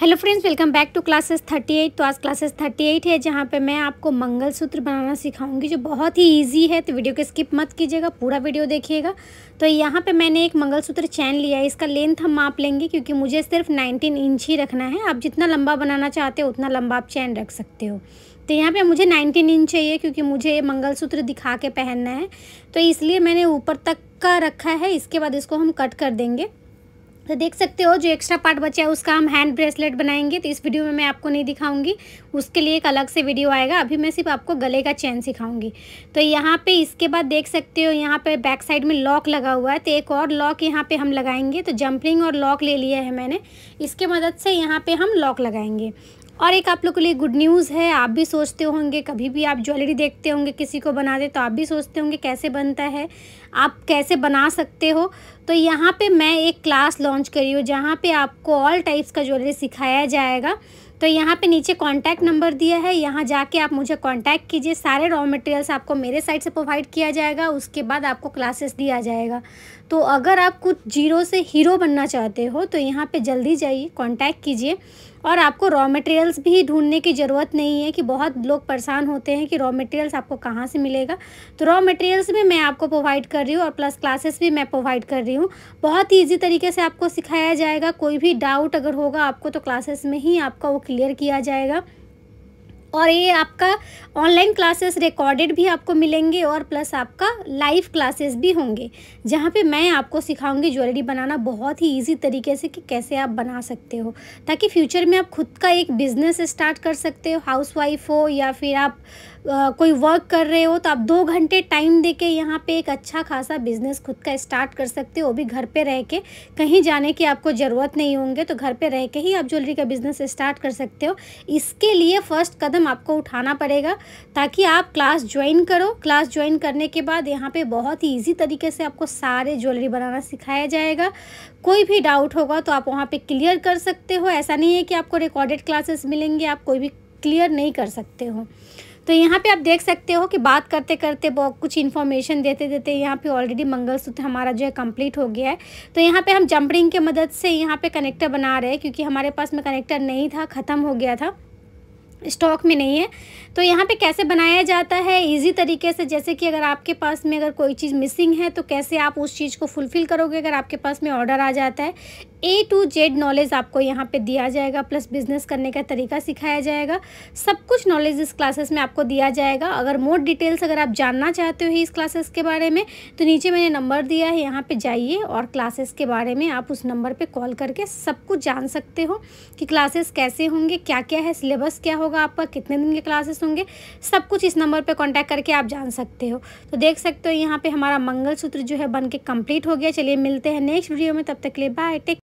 hello friends welcome back to classes 38 तो आज classes 38 है जहाँ पे मैं आपको मंगलसूत्र बनाना सिखाऊंगी जो बहुत ही इजी है तो वीडियो के स्किप मत कीजिएगा पूरा वीडियो देखिएगा तो यहाँ पे मैंने एक मंगलसूत्र चैन लिया है इसका लेंथ हम माप लेंगे क्योंकि मुझे सिर्फ 19 इंच ही रखना है आप जितना लंबा बनाना चाहते हो उतना लंबा आप चैन रख सकते हो तो यहाँ पे मुझे 19 इंच चाहिए क्योंकि मुझे ये मंगलसूत्र दिखा के पहनना है तो इसलिए मैंने ऊपर तक का रखा है इसके बाद इसको हम कट कर देंगे तो देख सकते हो जो एक्स्ट्रा पार्ट बचा है उसका हम हैंड ब्रेसलेट बनाएंगे तो इस वीडियो में मैं आपको नहीं दिखाऊंगी उसके लिए एक अलग से वीडियो आएगा अभी मैं सिर्फ आपको गले का चैन सिखाऊंगी तो यहाँ पे इसके बाद देख सकते हो यहाँ पे बैक साइड में लॉक लगा हुआ है तो एक और लॉक यहाँ पे हम लगाएंगे तो जंपलिंग और लॉक ले लिया है मैंने इसके मदद से यहाँ पर हम लॉक लगाएंगे और एक आप लोग के लिए गुड न्यूज़ है आप भी सोचते होंगे कभी भी आप ज्वेलरी देखते होंगे किसी को बना दे तो आप भी सोचते होंगे कैसे बनता है आप कैसे बना सकते हो तो यहाँ पे मैं एक क्लास लॉन्च करी हूँ जहाँ पे आपको ऑल टाइप्स का ज्वेलरी सिखाया जाएगा तो यहाँ पे नीचे कॉन्टैक्ट नंबर दिया है यहाँ जाके आप मुझे कॉन्टैक्ट कीजिए सारे रॉ मटेरियल्स आपको मेरे साइड से प्रोवाइड किया जाएगा उसके बाद आपको क्लासेस दिया जाएगा तो अगर आप कुछ जीरो से हीरो बनना चाहते हो तो यहाँ पे जल्दी जाइए कॉन्टैक्ट कीजिए और आपको रॉ मटेरियल्स भी ढूंढने की ज़रूरत नहीं है कि बहुत लोग परेशान होते हैं कि रॉ मटेरियल्स आपको कहाँ से मिलेगा तो रॉ मटेरियल्स भी मैं आपको प्रोवाइड कर कर रही हूँ और प्लस क्लासेस भी मैं प्रोवाइड कर रही हूँ बहुत ही ईजी तरीके से आपको सिखाया जाएगा कोई भी डाउट अगर होगा आपको तो क्लासेस में ही आपका वो क्लियर किया जाएगा और ये आपका ऑनलाइन क्लासेस रिकॉर्डेड भी आपको मिलेंगे और प्लस आपका लाइव क्लासेस भी होंगे जहाँ पे मैं आपको सिखाऊंगी ज्वेलरी बनाना बहुत ही इजी तरीके से कि कैसे आप बना सकते हो ताकि फ्यूचर में आप खुद का एक बिज़नेस स्टार्ट कर सकते हो हाउस वाइफ हो या फिर आप आ, कोई वर्क कर रहे हो तो आप दो घंटे टाइम दे के यहाँ पर एक अच्छा खासा बिज़नेस खुद का स्टार्ट कर सकते हो वो भी घर पे रह के कहीं जाने की आपको ज़रूरत नहीं होंगे तो घर पे रह के ही आप ज्वेलरी का बिज़नेस स्टार्ट कर सकते हो इसके लिए फ़र्स्ट कदम कदम आपको उठाना पड़ेगा ताकि आप क्लास ज्वाइन करो क्लास ज्वाइन करने के बाद यहाँ पे बहुत ही ईजी तरीके से आपको सारे ज्वेलरी बनाना सिखाया जाएगा कोई भी डाउट होगा तो आप वहाँ पे क्लियर कर सकते हो ऐसा नहीं है कि आपको रिकॉर्डेड क्लासेस मिलेंगे आप कोई भी क्लियर नहीं कर सकते हो तो यहाँ पे आप देख सकते हो कि बात करते करते बहुत कुछ इन्फॉर्मेशन देते देते यहाँ पे ऑलरेडी मंगलसूत्र हमारा जो है कंप्लीट हो गया है तो यहाँ पे हम जंपरिंग के मदद से यहाँ पे कनेक्टर बना रहे हैं क्योंकि हमारे पास में कनेक्टर नहीं था ख़त्म हो गया था स्टॉक में नहीं है तो यहाँ पे कैसे बनाया जाता है इजी तरीके से जैसे कि अगर आपके पास में अगर कोई चीज़ मिसिंग है तो कैसे आप उस चीज़ को फुलफ़िल करोगे अगर आपके पास में ऑर्डर आ जाता है ए टू जेड नॉलेज आपको यहाँ पे दिया जाएगा प्लस बिजनेस करने का तरीका सिखाया जाएगा सब कुछ नॉलेज इस क्लासेस में आपको दिया जाएगा अगर मोर डिटेल्स अगर आप जानना चाहते हो इस क्लासेस के बारे में तो नीचे मैंने नंबर दिया है यहाँ पे जाइए और क्लासेस के बारे में आप उस नंबर पे कॉल करके सब कुछ जान सकते हो कि क्लासेस कैसे होंगे क्या क्या है सिलेबस क्या होगा आपका कितने दिन के क्लासेस होंगे सब कुछ इस नंबर पर कॉन्टैक्ट करके आप जान सकते हो तो देख सकते हो यहाँ पर हमारा सूत्र जो है बन के कम्प्लीट हो गया चलिए मिलते हैं नेक्स्ट वीडियो में तब तक ले लिए बाय टेक